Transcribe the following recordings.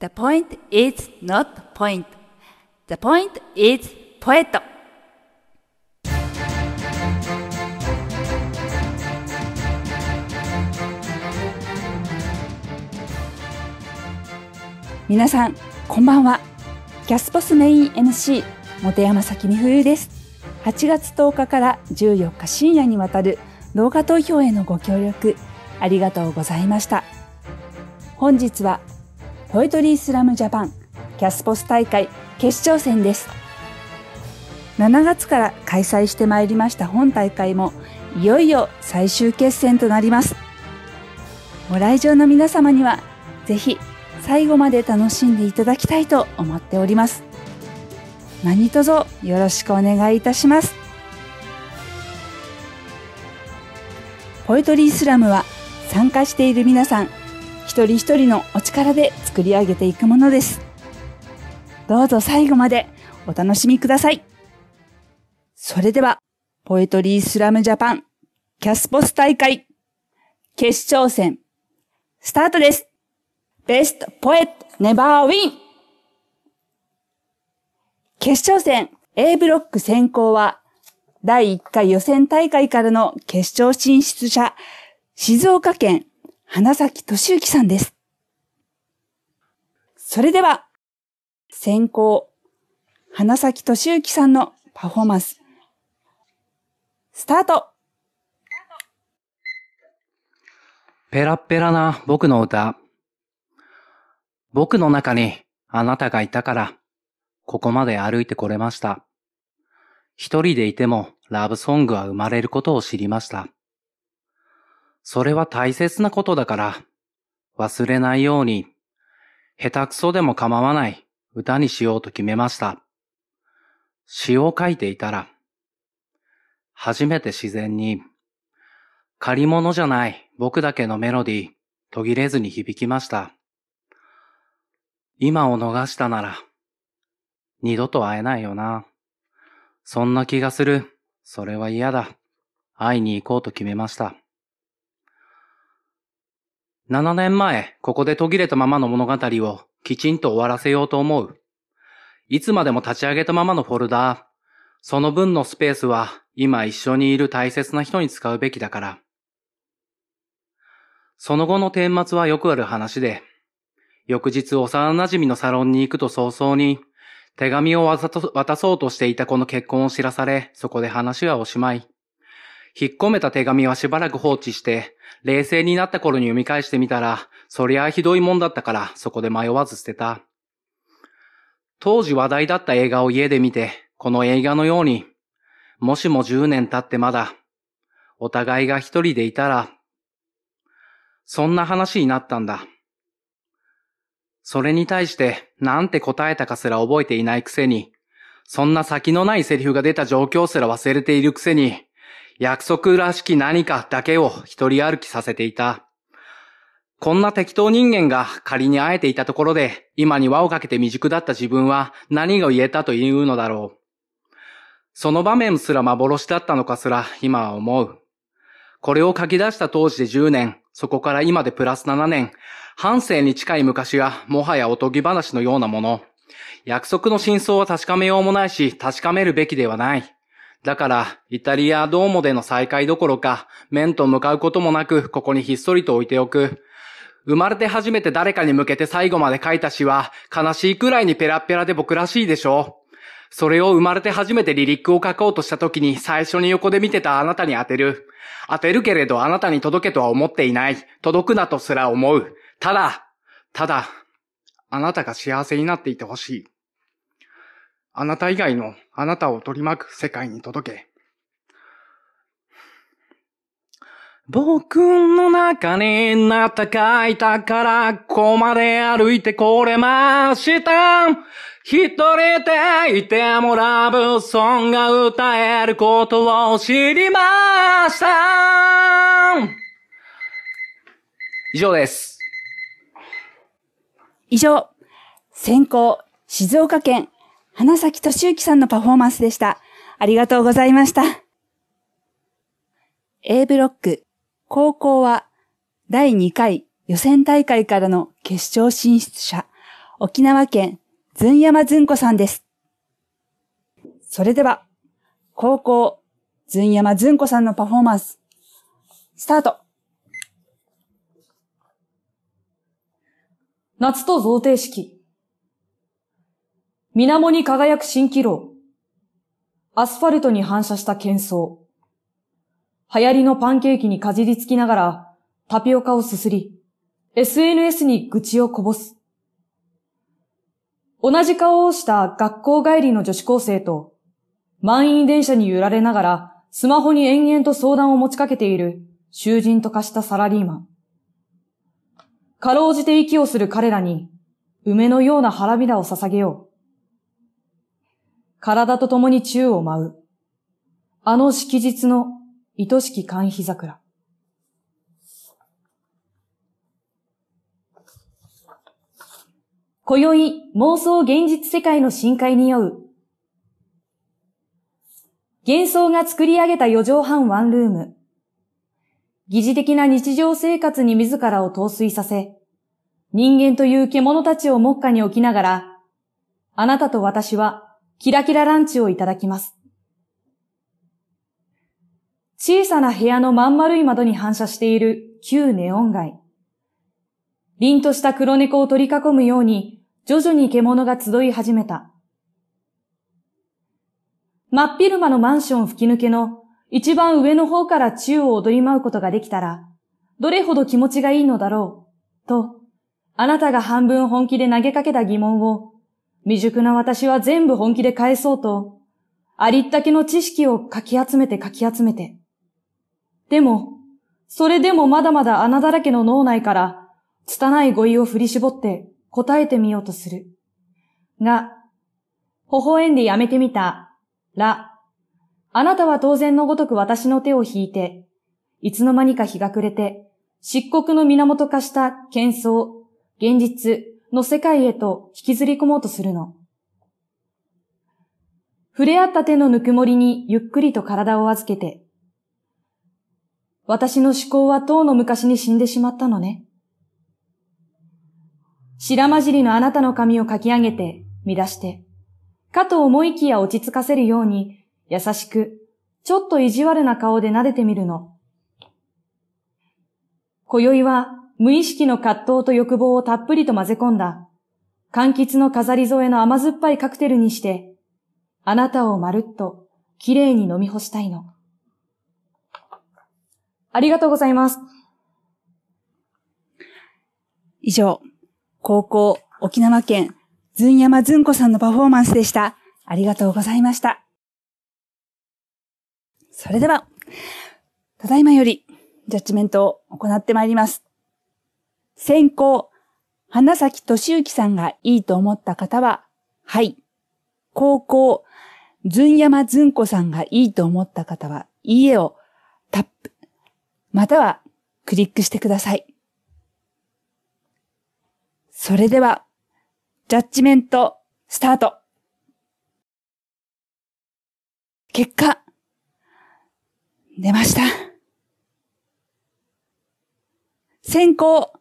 The point is not point. The point is poet. みなさん、こんばんは。キャスポスメイン MC、本山咲美冬です。8月10日から14日深夜にわたる動画投票へのご協力、ありがとうございました。本日はポエトリースラムジャパンキャスポス大会決勝戦です7月から開催してまいりました本大会もいよいよ最終決戦となりますご来場の皆様にはぜひ最後まで楽しんでいただきたいと思っております何卒よろしくお願いいたしますポエトリースラムは参加している皆さん一人一人のお力で作り上げていくものです。どうぞ最後までお楽しみください。それでは、ポエトリースラムジャパン、キャスポス大会、決勝戦、スタートです。ベストポエットネバーウィン決勝戦 A ブロック先行は、第1回予選大会からの決勝進出者、静岡県花崎俊之さんです。それでは、先行、花崎俊之さんのパフォーマンス、スタートペラペラな僕の歌。僕の中にあなたがいたから、ここまで歩いてこれました。一人でいてもラブソングは生まれることを知りました。それは大切なことだから。忘れないように、下手くそでも構わない歌にしようと決めました。詩を書いていたら、初めて自然に、借り物じゃない僕だけのメロディー、途切れずに響きました。今を逃したなら、二度と会えないよな。そんな気がする。それは嫌だ。会いに行こうと決めました。7年前、ここで途切れたままの物語をきちんと終わらせようと思う。いつまでも立ち上げたままのフォルダー、その分のスペースは今一緒にいる大切な人に使うべきだから。その後の顛末はよくある話で、翌日幼馴染のサロンに行くと早々に、手紙を渡そうとしていたこの結婚を知らされ、そこで話はおしまい。引っ込めた手紙はしばらく放置して、冷静になった頃に読み返してみたら、そりゃあひどいもんだったから、そこで迷わず捨てた。当時話題だった映画を家で見て、この映画のように、もしも10年経ってまだ、お互いが一人でいたら、そんな話になったんだ。それに対して、なんて答えたかすら覚えていないくせに、そんな先のないセリフが出た状況すら忘れているくせに、約束らしき何かだけを一人歩きさせていた。こんな適当人間が仮に会えていたところで、今に輪をかけて未熟だった自分は何が言えたというのだろう。その場面すら幻だったのかすら今は思う。これを書き出した当時で10年、そこから今でプラス7年、半生に近い昔はもはやおとぎ話のようなもの。約束の真相は確かめようもないし、確かめるべきではない。だから、イタリアドーモでの再会どころか、面と向かうこともなく、ここにひっそりと置いておく。生まれて初めて誰かに向けて最後まで書いた詩は、悲しいくらいにペラペラで僕らしいでしょう。それを生まれて初めてリリックを書こうとした時に最初に横で見てたあなたに当てる。当てるけれどあなたに届けとは思っていない。届くなとすら思う。ただ、ただ、あなたが幸せになっていてほしい。あなた以外のあなたを取り巻く世界に届け。僕の中になったかいたからここまで歩いてこれました。一人でいてもラブソンが歌えることを知りました。以上です。以上、先行、静岡県花咲敏之さんのパフォーマンスでした。ありがとうございました。A ブロック、高校は第2回予選大会からの決勝進出者、沖縄県ずんやまずんこさんです。それでは、高校ずんやまずんこさんのパフォーマンス、スタート夏と贈呈式水面に輝く蜃気楼。アスファルトに反射した喧騒。流行りのパンケーキにかじりつきながら、タピオカをすすり、SNS に愚痴をこぼす。同じ顔をした学校帰りの女子高生と、満員電車に揺られながら、スマホに延々と相談を持ちかけている、囚人と化したサラリーマン。かろうじて息をする彼らに、梅のような花びらを捧げよう。体と共に宙を舞う。あの式日の愛しき寒日桜。今宵、妄想現実世界の深海に酔う。幻想が作り上げた四畳半ワンルーム。疑似的な日常生活に自らを陶酔させ、人間という獣たちを目下に置きながら、あなたと私はキラキラランチをいただきます。小さな部屋のまん丸い窓に反射している旧ネオン街。凛とした黒猫を取り囲むように、徐々に獣が集い始めた。真っ昼間のマンション吹き抜けの一番上の方から宙を踊り舞うことができたら、どれほど気持ちがいいのだろう、と、あなたが半分本気で投げかけた疑問を未熟な私は全部本気で返そうと、ありったけの知識をかき集めてかき集めて。でも、それでもまだまだ穴だらけの脳内から、拙い語彙を振り絞って答えてみようとする。が、微笑んでやめてみた、ら、あなたは当然のごとく私の手を引いて、いつの間にか日が暮れて、漆黒の源化した喧騒、現実、の世界へと引きずり込もうとするの。触れ合った手のぬくもりにゆっくりと体を預けて、私の思考はとうの昔に死んでしまったのね。白混じりのあなたの髪をかき上げて、乱して、かと思いきや落ち着かせるように、優しく、ちょっと意地悪な顔で撫でてみるの。今宵は無意識の葛藤と欲望をたっぷりと混ぜ込んだ、柑橘の飾り添えの甘酸っぱいカクテルにして、あなたをまるっと、綺麗に飲み干したいの。ありがとうございます。以上、高校沖縄県ずんやまずんこさんのパフォーマンスでした。ありがとうございました。それでは、ただいまよりジャッジメントを行ってまいります。先行、花咲敏之さんがいいと思った方は、はい。高校、ずんやまずんこさんがいいと思った方は、いいえをタップ、またはクリックしてください。それでは、ジャッジメント、スタート結果、出ました。先行、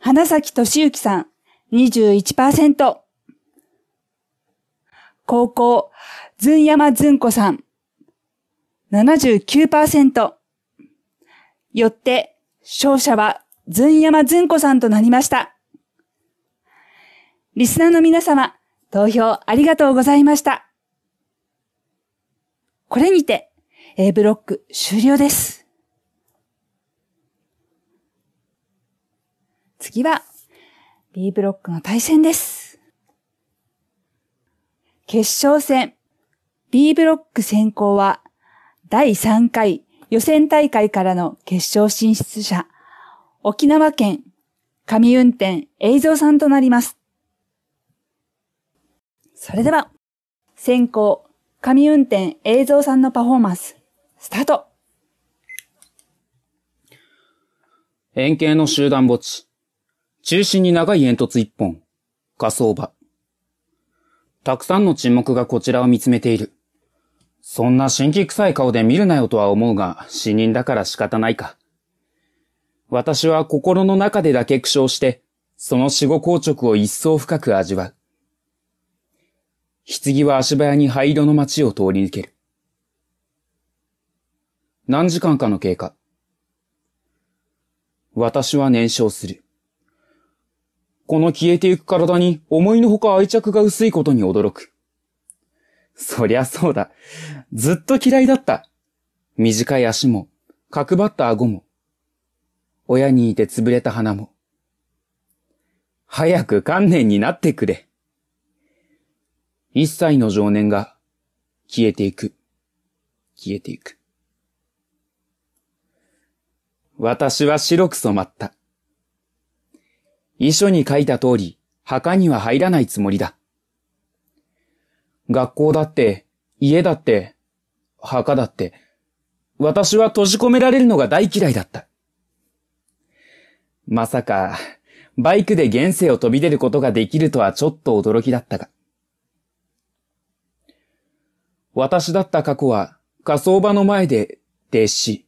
花咲敏之さん、21%。高校、ずんやまずんこさん、79%。よって、勝者はずんやまずんこさんとなりました。リスナーの皆様、投票ありがとうございました。これにて、A ブロック終了です。次は B ブロックの対戦です。決勝戦 B ブロック先行は第3回予選大会からの決勝進出者沖縄県上運転映像さんとなります。それでは先行上運転映像さんのパフォーマンススタート円形の集団墓地中心に長い煙突一本。火葬場。たくさんの沈黙がこちらを見つめている。そんな神気臭い顔で見るなよとは思うが、死人だから仕方ないか。私は心の中でだけ苦笑して、その死後硬直を一層深く味わう。棺は足早に灰色の街を通り抜ける。何時間かの経過。私は燃焼する。この消えていく体に思いのほか愛着が薄いことに驚く。そりゃそうだ。ずっと嫌いだった。短い足も、角張った顎も、親にいて潰れた鼻も。早く観念になってくれ。一切の情念が消えていく、消えていく。私は白く染まった。遺書に書いた通り、墓には入らないつもりだ。学校だって、家だって、墓だって、私は閉じ込められるのが大嫌いだった。まさか、バイクで現世を飛び出ることができるとはちょっと驚きだったが。私だった過去は火葬場の前で停止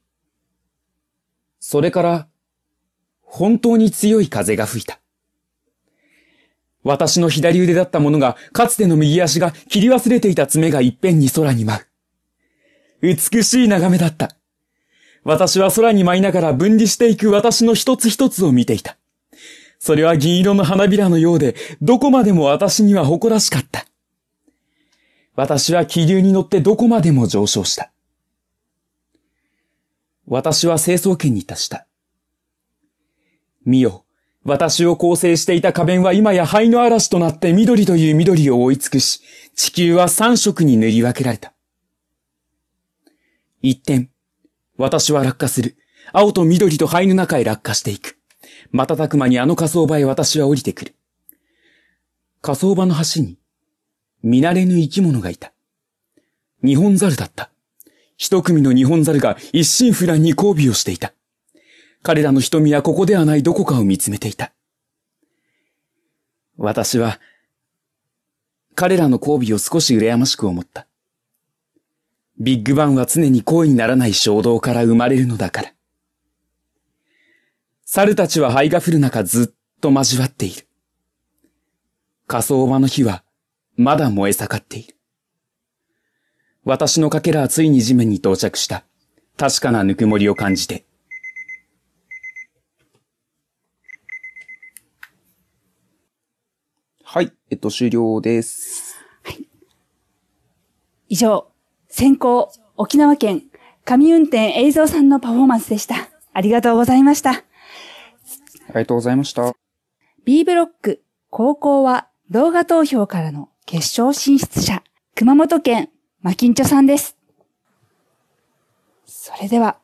それから本当に強い風が吹いた。私の左腕だったものが、かつての右足が切り忘れていた爪が一遍に空に舞う。美しい眺めだった。私は空に舞いながら分離していく私の一つ一つを見ていた。それは銀色の花びらのようで、どこまでも私には誇らしかった。私は気流に乗ってどこまでも上昇した。私は成層圏に達した。見よ。私を構成していた花弁は今や灰の嵐となって緑という緑を覆い尽くし、地球は三色に塗り分けられた。一点、私は落下する。青と緑と灰の中へ落下していく。瞬く間にあの火葬場へ私は降りてくる。火葬場の端に、見慣れぬ生き物がいた。日本猿だった。一組の日本猿が一心不乱に交尾をしていた。彼らの瞳はここではないどこかを見つめていた。私は、彼らの交尾を少し羨ましく思った。ビッグバンは常に声にならない衝動から生まれるのだから。猿たちは灰が降る中ずっと交わっている。火葬場の火はまだ燃え盛っている。私のかけらはついに地面に到着した。確かなぬくもりを感じて、えっと、終了です。はい。以上、先行、沖縄県、神運転映像さんのパフォーマンスでした。ありがとうございました。ありがとうございました。B ブロック、高校は動画投票からの決勝進出者、熊本県、マキンチョさんです。それでは、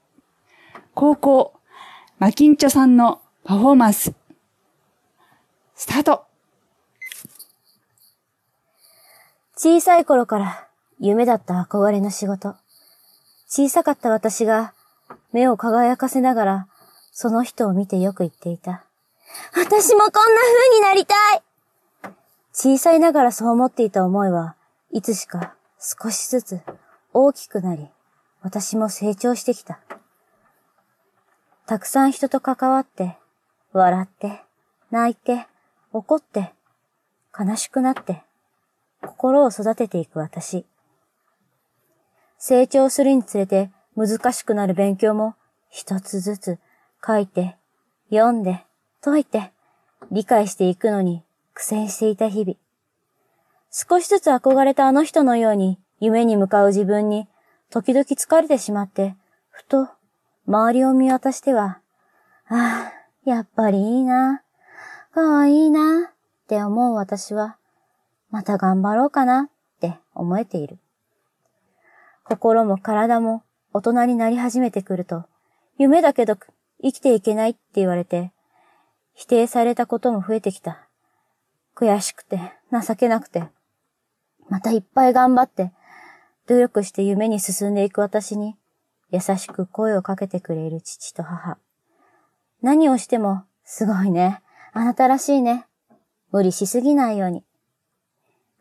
高校、マキンチョさんのパフォーマンス、スタート小さい頃から夢だった憧れの仕事。小さかった私が目を輝かせながらその人を見てよく言っていた。私もこんな風になりたい小さいながらそう思っていた思いはいつしか少しずつ大きくなり私も成長してきた。たくさん人と関わって笑って泣いて怒って悲しくなって心を育てていく私。成長するにつれて難しくなる勉強も一つずつ書いて、読んで、解いて、理解していくのに苦戦していた日々。少しずつ憧れたあの人のように夢に向かう自分に時々疲れてしまって、ふと周りを見渡しては、ああ、やっぱりいいな、かわいいな、って思う私は、また頑張ろうかなって思えている。心も体も大人になり始めてくると、夢だけど生きていけないって言われて、否定されたことも増えてきた。悔しくて、情けなくて、またいっぱい頑張って、努力して夢に進んでいく私に、優しく声をかけてくれる父と母。何をしても、すごいね。あなたらしいね。無理しすぎないように。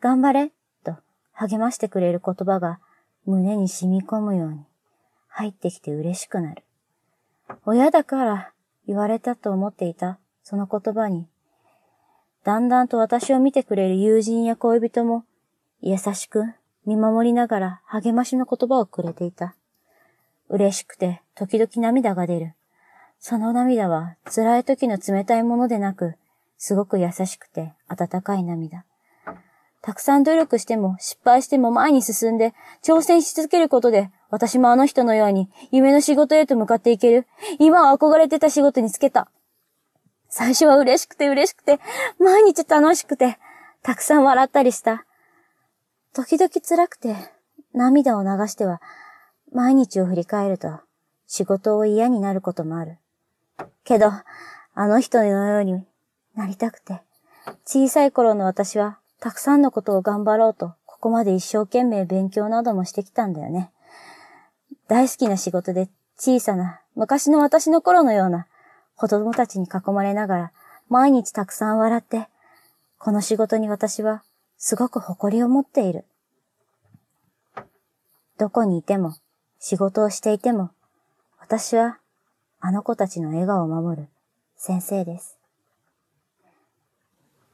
頑張れ、と励ましてくれる言葉が胸に染み込むように入ってきて嬉しくなる。親だから言われたと思っていたその言葉に、だんだんと私を見てくれる友人や恋人も優しく見守りながら励ましの言葉をくれていた。嬉しくて時々涙が出る。その涙は辛い時の冷たいものでなく、すごく優しくて温かい涙。たくさん努力しても失敗しても前に進んで挑戦し続けることで私もあの人のように夢の仕事へと向かっていける。今は憧れてた仕事につけた。最初は嬉しくて嬉しくて、毎日楽しくて、たくさん笑ったりした。時々辛くて、涙を流しては、毎日を振り返ると、仕事を嫌になることもある。けど、あの人のようになりたくて、小さい頃の私はたくさんのことを頑張ろうと、ここまで一生懸命勉強などもしてきたんだよね。大好きな仕事で小さな、昔の私の頃のような、子供たちに囲まれながら、毎日たくさん笑って、この仕事に私は、すごく誇りを持っている。どこにいても、仕事をしていても、私は、あの子たちの笑顔を守る、先生です。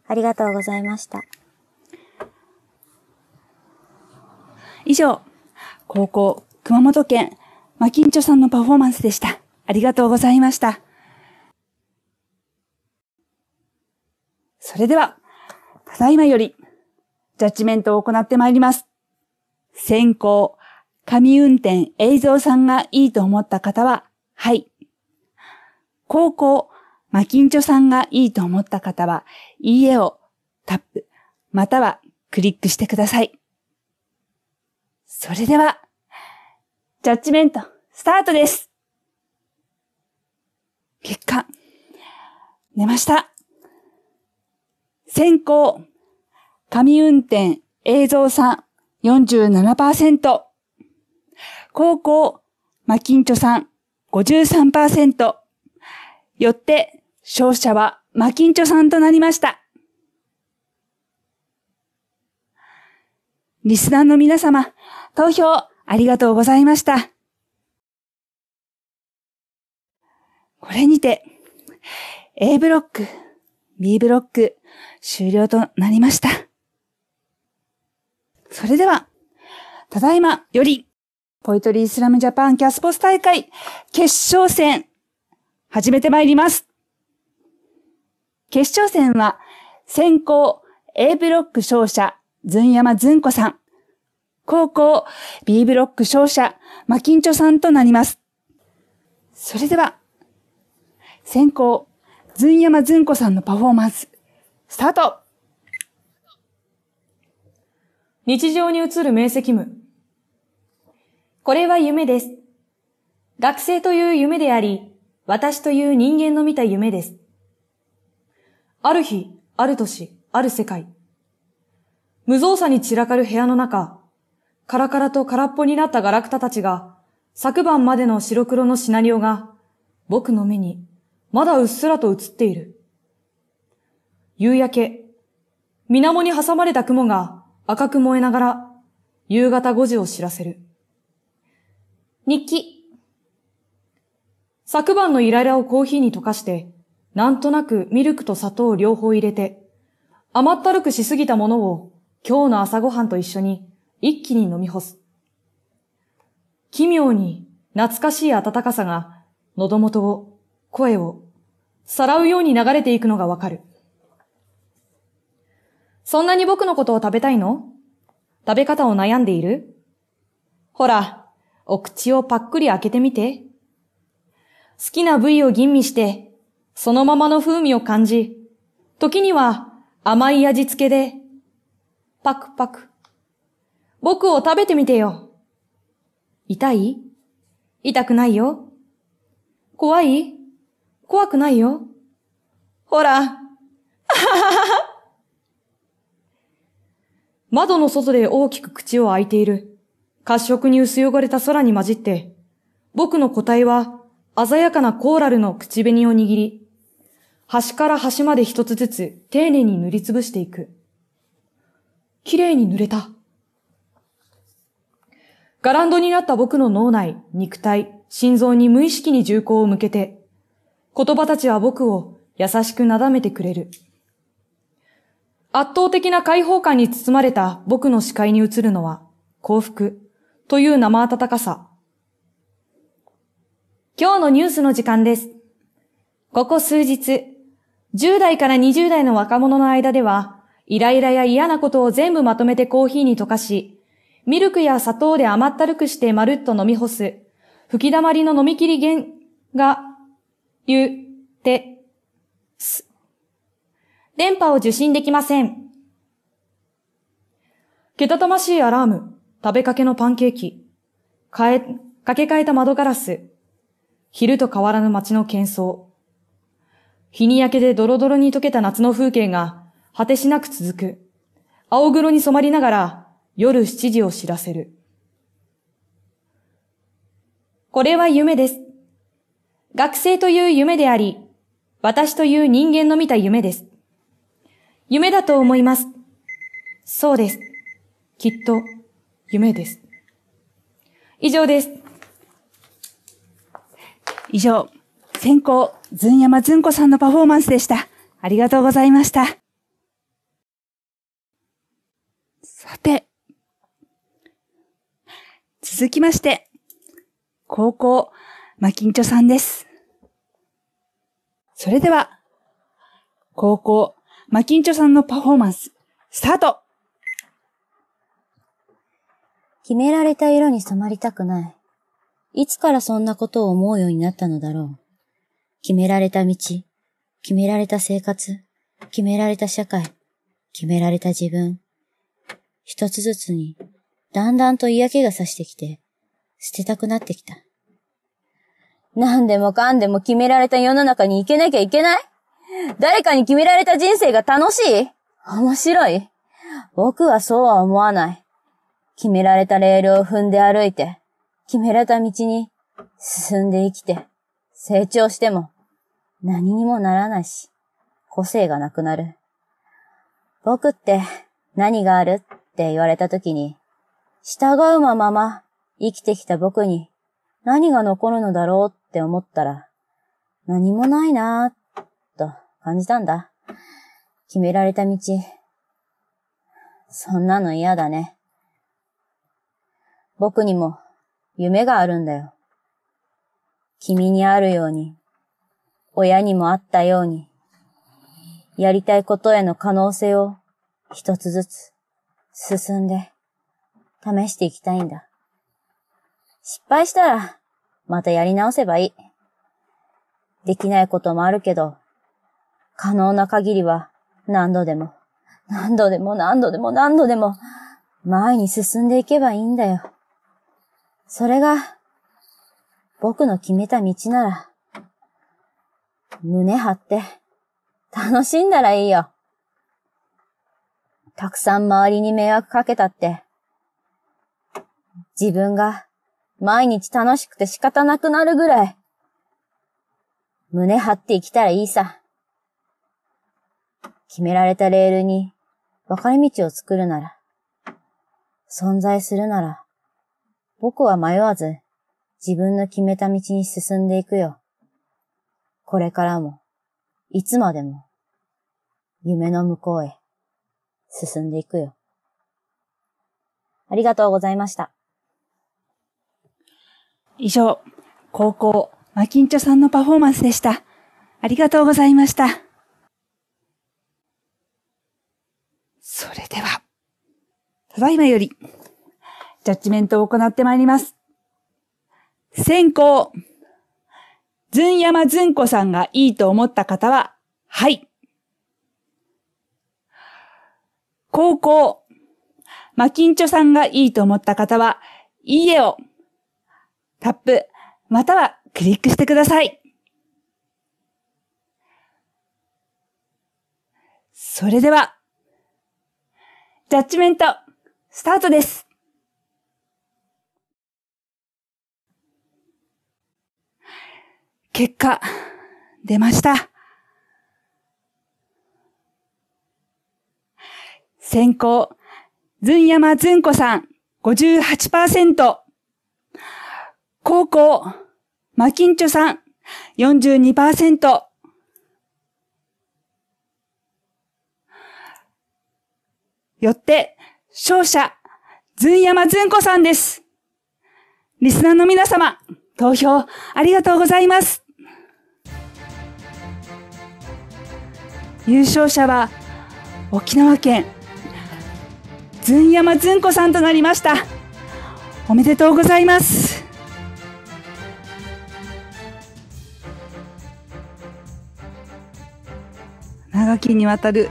ありがとうございました。以上、高校、熊本県、マキンチョさんのパフォーマンスでした。ありがとうございました。それでは、ただいまより、ジャッジメントを行ってまいります。先行、神運転映像さんがいいと思った方は、はい。高校、マキンチョさんがいいと思った方は、いいえをタップ、またはクリックしてください。それでは、ジャッジメント、スタートです結果、寝ました。先行、紙運転、映像さん、47%。高校、マキンチョさん、53%。よって、勝者はマキンチョさんとなりました。リスナーの皆様、投票ありがとうございました。これにて、A ブロック、B ブロック、終了となりました。それでは、ただいまより、ポイトリースラムジャパンキャスポス大会決勝戦、始めてまいります。決勝戦は、先行 A ブロック勝者ずんやまずんこさん、高校 B ブロック勝者、マキンチョさんとなります。それでは、先行、ずんやまずんこさんのパフォーマンス、スタート日常に映る明晰夢。これは夢です。学生という夢であり、私という人間の見た夢です。ある日、ある年、ある世界。無造作に散らかる部屋の中、カラカラと空っぽになったガラクタたちが、昨晩までの白黒のシナリオが、僕の目に、まだうっすらと映っている。夕焼け、水面に挟まれた雲が赤く燃えながら、夕方5時を知らせる。日記。昨晩のイライラをコーヒーに溶かして、なんとなくミルクと砂糖を両方入れて、甘ったるくしすぎたものを今日の朝ごはんと一緒に一気に飲み干す。奇妙に懐かしい暖かさが喉元を、声を、さらうように流れていくのがわかる。そんなに僕のことを食べたいの食べ方を悩んでいるほら、お口をパックリ開けてみて。好きな部位を吟味して、そのままの風味を感じ、時には甘い味付けでパクパク。僕を食べてみてよ。痛い痛くないよ。怖い怖くないよ。ほら。窓の外で大きく口を開いている。褐色に薄汚れた空に混じって、僕の個体は鮮やかなコーラルの口紅を握り、端から端まで一つずつ丁寧に塗りつぶしていく。綺麗に濡れた。ガランドになった僕の脳内、肉体、心臓に無意識に重厚を向けて、言葉たちは僕を優しくなだめてくれる。圧倒的な解放感に包まれた僕の視界に映るのは幸福という生温かさ。今日のニュースの時間です。ここ数日、10代から20代の若者の間ではイライラや嫌なことを全部まとめてコーヒーに溶かし、ミルクや砂糖で甘ったるくしてまるっと飲み干す、吹き溜まりの飲み切り源が、ゆ、て、す。電波を受信できません。けたたましいアラーム、食べかけのパンケーキ、かえ、かけ替えた窓ガラス、昼と変わらぬ街の喧騒。日に焼けでドロドロに溶けた夏の風景が果てしなく続く。青黒に染まりながら夜7時を知らせる。これは夢です。学生という夢であり、私という人間の見た夢です。夢だと思います。そうです。きっと、夢です。以上です。以上、先行、ずんやまずんこさんのパフォーマンスでした。ありがとうございました。さて、続きまして、高校、マキンチョさんです。それでは、高校、マキンチョさんのパフォーマンス、スタート決められた色に染まりたくない。いつからそんなことを思うようになったのだろう。決められた道、決められた生活、決められた社会、決められた自分。一つずつに、だんだんと嫌気がさしてきて、捨てたくなってきた。何でもかんでも決められた世の中に行けなきゃいけない誰かに決められた人生が楽しい面白い僕はそうは思わない。決められたレールを踏んで歩いて、決められた道に進んで生きて、成長しても何にもならないし、個性がなくなる。僕って何があるって言われた時に、従うまま生きてきた僕に何が残るのだろうって思ったら、何もないなぁ、と感じたんだ。決められた道。そんなの嫌だね。僕にも夢があるんだよ。君にあるように、親にもあったように、やりたいことへの可能性を一つずつ進んで、試していきたいんだ。失敗したら、またやり直せばいい。できないこともあるけど、可能な限りは何度でも、何度でも何度でも何度でも前に進んでいけばいいんだよ。それが僕の決めた道なら、胸張って楽しんだらいいよ。たくさん周りに迷惑かけたって、自分が毎日楽しくて仕方なくなるぐらい、胸張って生きたらいいさ。決められたレールに分かれ道を作るなら、存在するなら、僕は迷わず自分の決めた道に進んでいくよ。これからも、いつまでも、夢の向こうへ。進んでいくよ。ありがとうございました。以上、高校、マキンチョさんのパフォーマンスでした。ありがとうございました。それでは、ただいまより、ジャッジメントを行ってまいります。先行、ずんやまずんこさんがいいと思った方は、はい。高校。マキンチョさんがいいと思った方は、いいえをタップ、またはクリックしてください。それでは、ジャッジメント、スタートです。結果、出ました。先行、ずんやまずんこさん、58%。高校、マキンチョさん、42%。よって、勝者、ずんやまずんこさんです。リスナーの皆様、投票ありがとうございます。優勝者は、沖縄県ずんやまずんこさんとなりましたおめでとうございます長きにわたる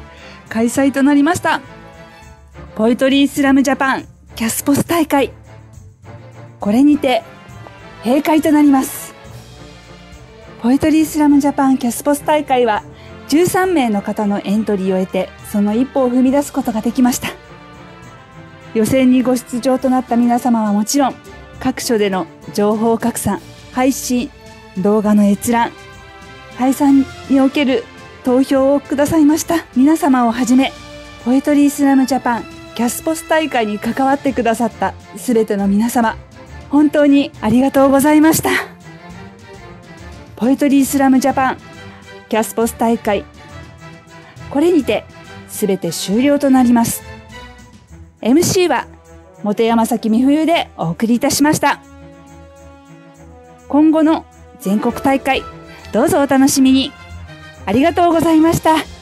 開催となりましたポエトリースラムジャパンキャスポス大会これにて閉会となりますポエトリースラムジャパンキャスポス大会は13名の方のエントリーを得てその一歩を踏み出すことができました予選にご出場となった皆様はもちろん、各所での情報拡散、配信、動画の閲覧、解散における投票をくださいました皆様をはじめ、ポエトリースラムジャパンキャスポス大会に関わってくださったすべての皆様、本当にありがとうございました。ポエトリースラムジャパンキャスポス大会、これにてすべて終了となります。MC は本山崎美冬でお送りいたしました今後の全国大会どうぞお楽しみにありがとうございました。